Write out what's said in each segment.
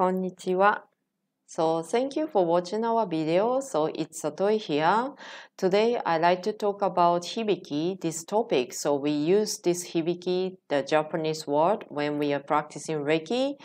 Konnichiwa. So thank you for watching our video. So it's Satoi here. Today I like to talk about hibiki, this topic. So we use this hibiki, the Japanese word, when we are practicing Reiki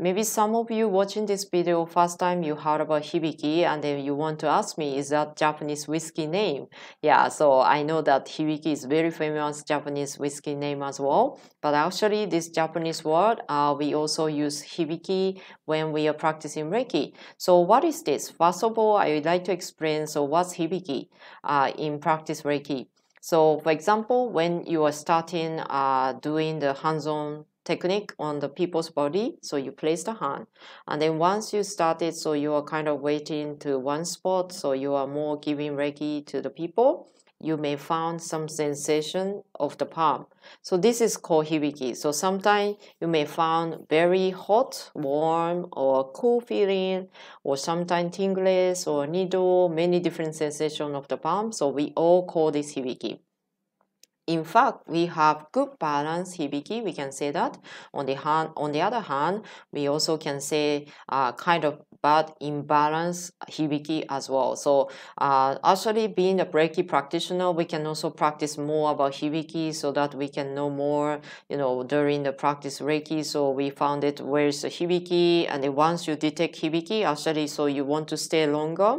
Maybe some of you watching this video first time you heard about Hibiki and then you want to ask me is that Japanese whiskey name? Yeah, so I know that Hibiki is very famous Japanese whiskey name as well. But actually this Japanese word, uh, we also use Hibiki when we are practicing Reiki. So what is this? First of all, I would like to explain so what's Hibiki uh, in practice Reiki. So for example, when you are starting uh, doing the hands-on technique on the people's body. So you place the hand. And then once you started, so you are kind of waiting to one spot. So you are more giving Reiki to the people. You may find some sensation of the palm. So this is called hibiki. So sometimes you may find very hot, warm, or cool feeling, or sometimes tingles or needle, many different sensation of the palm. So we all call this hibiki in fact, we have good balance hibiki. We can say that. On the hand, on the other hand, we also can say uh, kind of bad imbalance hibiki as well. So uh, actually, being a Reiki practitioner, we can also practice more about hibiki so that we can know more. You know, during the practice Reiki, so we found it where's the hibiki, and then once you detect hibiki, actually, so you want to stay longer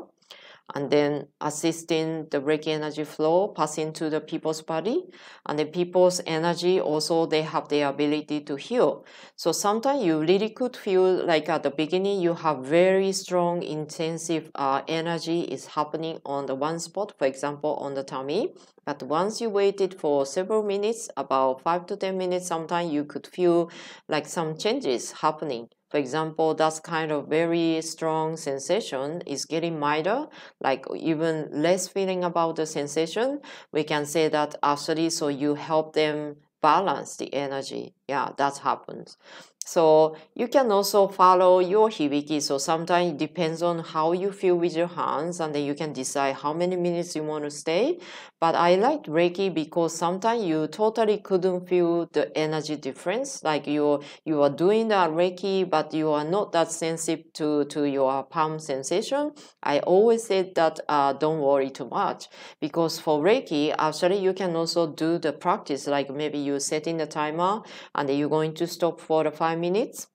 and then assisting the Reiki energy flow passing to the people's body. And the people's energy also, they have the ability to heal. So sometimes you really could feel like at the beginning, you have very strong, intensive uh, energy is happening on the one spot, for example, on the tummy. But once you waited for several minutes, about five to 10 minutes, sometimes you could feel like some changes happening. For example, that kind of very strong sensation is getting milder, like even less feeling about the sensation. We can say that actually, so you help them balance the energy. Yeah, that happens. So you can also follow your hibiki. So sometimes it depends on how you feel with your hands, and then you can decide how many minutes you want to stay. But I liked Reiki because sometimes you totally couldn't feel the energy difference. Like you you are doing the Reiki, but you are not that sensitive to, to your palm sensation. I always said that uh, don't worry too much because for Reiki, actually you can also do the practice. Like maybe you setting the timer and you're going to stop for the five minutes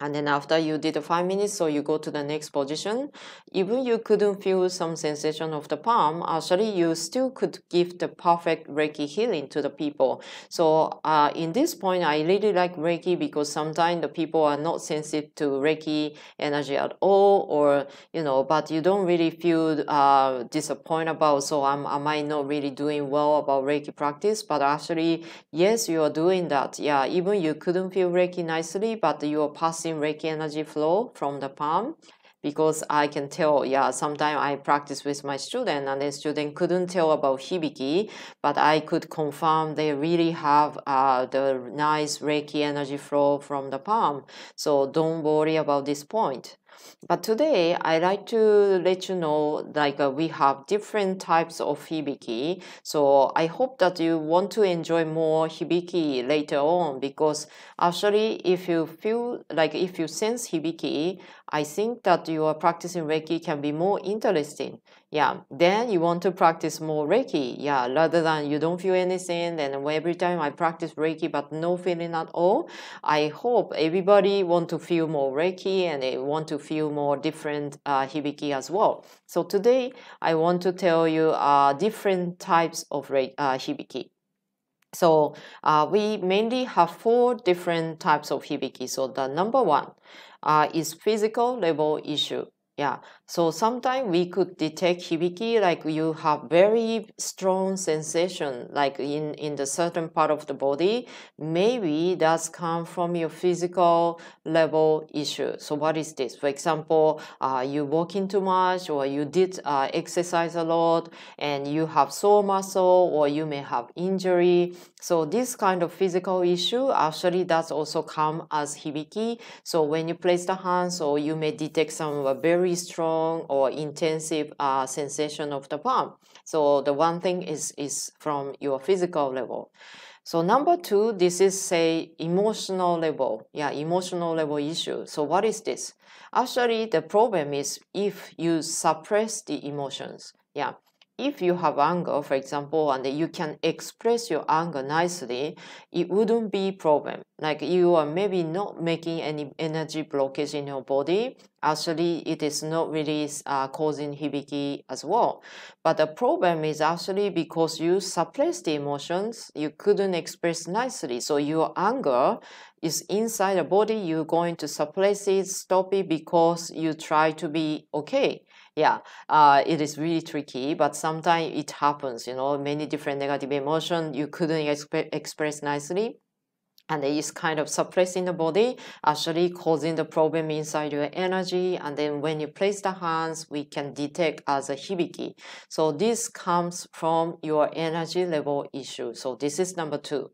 and then after you did five minutes so you go to the next position even you couldn't feel some sensation of the palm actually you still could give the perfect reiki healing to the people so uh, in this point i really like reiki because sometimes the people are not sensitive to reiki energy at all or you know but you don't really feel uh, disappointed about so I'm, i not really doing well about reiki practice but actually yes you are doing that yeah even you couldn't feel reiki nicely but you are passing using Reiki energy flow from the palm because I can tell, yeah, sometimes I practice with my student and the student couldn't tell about Hibiki, but I could confirm they really have uh, the nice Reiki energy flow from the palm. So don't worry about this point. But today, I like to let you know like uh, we have different types of hibiki. So I hope that you want to enjoy more hibiki later on because actually, if you feel like if you sense hibiki, I think that your practicing Reiki can be more interesting yeah then you want to practice more reiki yeah rather than you don't feel anything Then every time i practice reiki but no feeling at all i hope everybody want to feel more reiki and they want to feel more different uh, hibiki as well so today i want to tell you uh, different types of uh, hibiki so uh, we mainly have four different types of hibiki so the number one uh, is physical level issue yeah so sometimes we could detect hibiki like you have very strong sensation like in, in the certain part of the body. Maybe that's come from your physical level issue. So what is this? For example, uh, you walking too much or you did uh, exercise a lot and you have sore muscle or you may have injury. So this kind of physical issue actually that's also come as hibiki. So when you place the hands or you may detect some very strong strong or intensive uh, sensation of the palm. So the one thing is is from your physical level. So number two, this is say emotional level. Yeah, emotional level issue. So what is this? Actually, the problem is if you suppress the emotions. Yeah if you have anger, for example, and you can express your anger nicely, it wouldn't be problem. Like you are maybe not making any energy blockage in your body. Actually, it is not really uh, causing hibiki as well. But the problem is actually because you suppress the emotions, you couldn't express nicely. So your anger is inside the body. You're going to suppress it, stop it because you try to be okay yeah, uh, it is really tricky, but sometimes it happens, you know, many different negative emotion you couldn't exp- express nicely and it's kind of suppressing the body, actually causing the problem inside your energy. And then when you place the hands, we can detect as a hibiki. So this comes from your energy level issue. So this is number two.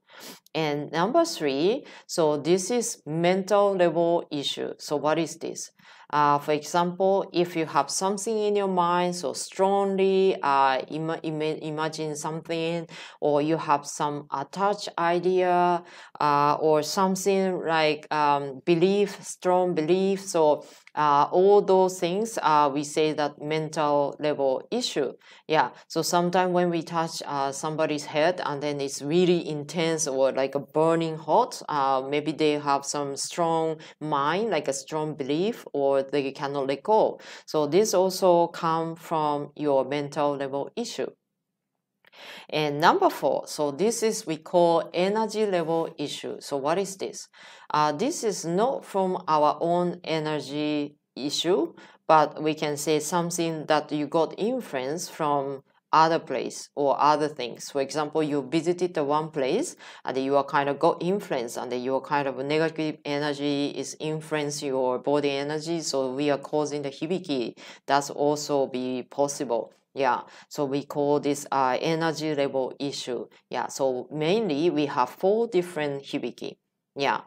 And number three, so this is mental level issue. So what is this? Uh, for example, if you have something in your mind, so strongly uh, Im imagine something, or you have some attached idea, uh, or something like um, belief, strong belief. So uh, all those things uh, we say that mental level issue yeah so sometimes when we touch uh, somebody's head and then it's really intense or like a burning hot uh, maybe they have some strong mind like a strong belief or they cannot let go so this also come from your mental level issue and number four, so this is we call energy level issue. So what is this? Uh, this is not from our own energy issue, but we can say something that you got influence from other place or other things. For example, you visited the one place and you are kind of got influence and your kind of negative energy is influence your body energy. So we are causing the hibiki. That's also be possible yeah so we call this uh, energy level issue yeah so mainly we have four different hibiki yeah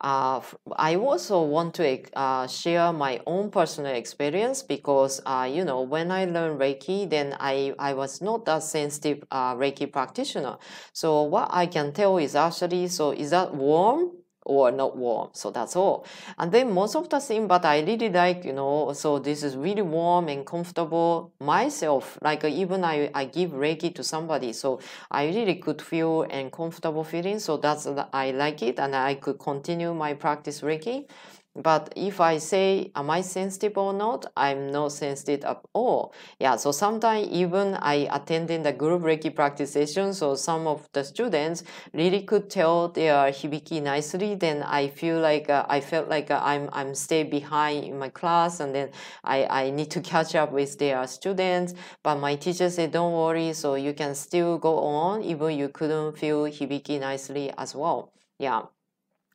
uh, I also want to uh, share my own personal experience because, uh, you know, when I learned Reiki, then I, I was not that sensitive uh, Reiki practitioner. So what I can tell is actually, so is that warm? or not warm so that's all and then most of the thing but i really like you know so this is really warm and comfortable myself like uh, even i i give reiki to somebody so i really could feel and comfortable feeling so that's uh, i like it and i could continue my practice reiki but if I say, am I sensitive or not? I'm not sensitive at all. Yeah, so sometimes even I attending the group Reiki practice session, so some of the students really could tell their hibiki nicely. Then I feel like uh, I felt like uh, I'm I'm stay behind in my class, and then I I need to catch up with their students. But my teacher said, don't worry, so you can still go on even you couldn't feel hibiki nicely as well. Yeah.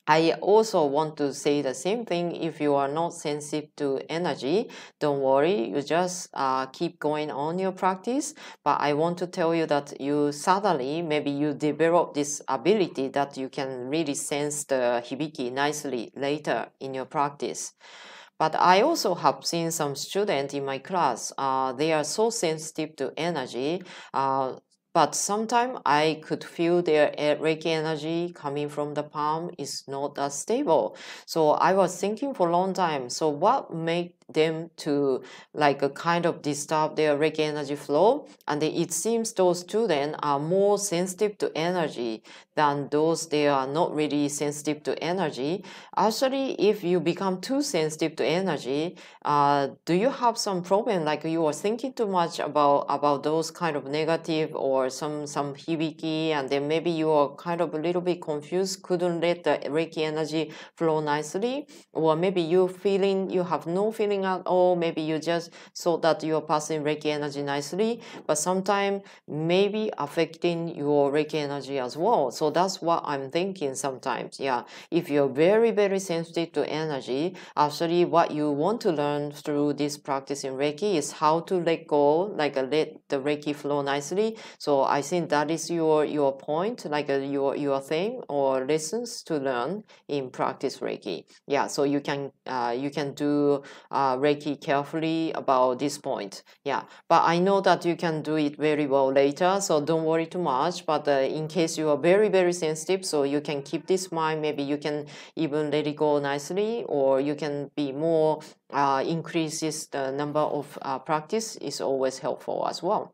I also want to say the same thing. If you are not sensitive to energy, don't worry. You just uh, keep going on your practice. But I want to tell you that you suddenly, maybe you develop this ability that you can really sense the hibiki nicely later in your practice. But I also have seen some students in my class, uh, they are so sensitive to energy. Uh, but sometimes I could feel their Reiki energy coming from the palm is not that stable. So I was thinking for a long time. So what make them to like a kind of disturb their Reiki energy flow. And it seems those students are more sensitive to energy than those they are not really sensitive to energy. Actually, if you become too sensitive to energy, uh, do you have some problem? Like you are thinking too much about about those kind of negative or some some hibiki, and then maybe you are kind of a little bit confused, couldn't let the Reiki energy flow nicely, or maybe you feeling you have no feeling or oh, maybe you just saw that you're passing reiki energy nicely but sometimes maybe affecting your reiki energy as well so that's what i'm thinking sometimes yeah if you're very very sensitive to energy actually what you want to learn through this practice in reiki is how to let go like uh, let the reiki flow nicely so i think that is your your point like uh, your your thing or lessons to learn in practice reiki yeah so you can uh, you can do uh, uh, Reiki carefully about this point. Yeah, but I know that you can do it very well later, so don't worry too much. But uh, in case you are very, very sensitive, so you can keep this mind, maybe you can even let it go nicely, or you can be more, uh, increases the number of uh, practice is always helpful as well.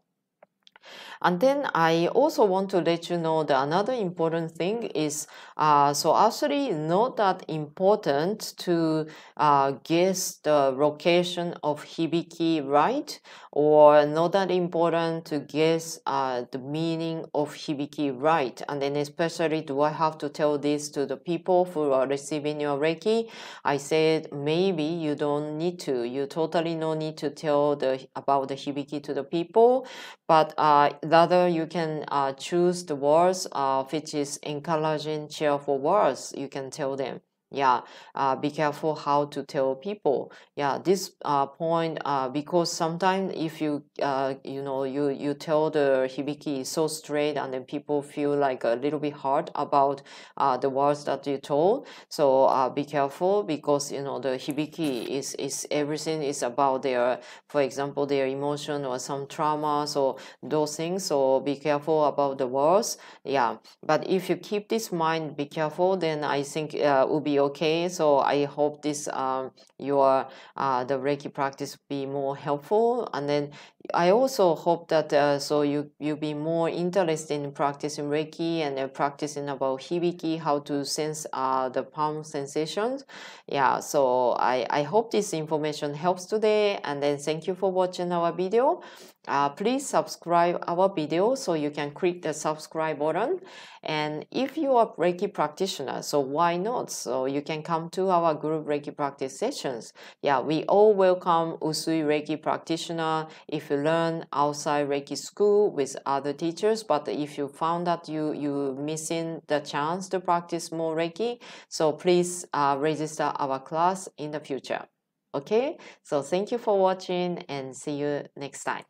And then I also want to let you know that another important thing is uh, so actually not that important to uh, guess the location of hibiki right or not that important to guess uh, the meaning of hibiki right. And then especially do I have to tell this to the people who are receiving your reiki? I said maybe you don't need to. You totally no need to tell the about the hibiki to the people, but uh, rather you can uh, choose the words uh, which is encouraging cheerful words you can tell them yeah uh, be careful how to tell people yeah this uh, point uh, because sometimes if you uh, you know you you tell the hibiki is so straight and then people feel like a little bit hard about uh, the words that you told so uh, be careful because you know the hibiki is is everything is about their for example their emotion or some trauma so those things so be careful about the words yeah but if you keep this mind be careful then i think it will be okay. So I hope this um, your uh, the Reiki practice be more helpful. And then I also hope that uh, so you you be more interested in practicing Reiki and uh, practicing about hibiki, how to sense uh, the palm sensations. Yeah. So I I hope this information helps today. And then thank you for watching our video uh, please subscribe our video so you can click the subscribe button and if you are reiki practitioner so why not so you can come to our group reiki practice sessions yeah we all welcome usui reiki practitioner if you learn outside reiki school with other teachers but if you found that you you missing the chance to practice more reiki so please uh, register our class in the future okay so thank you for watching and see you next time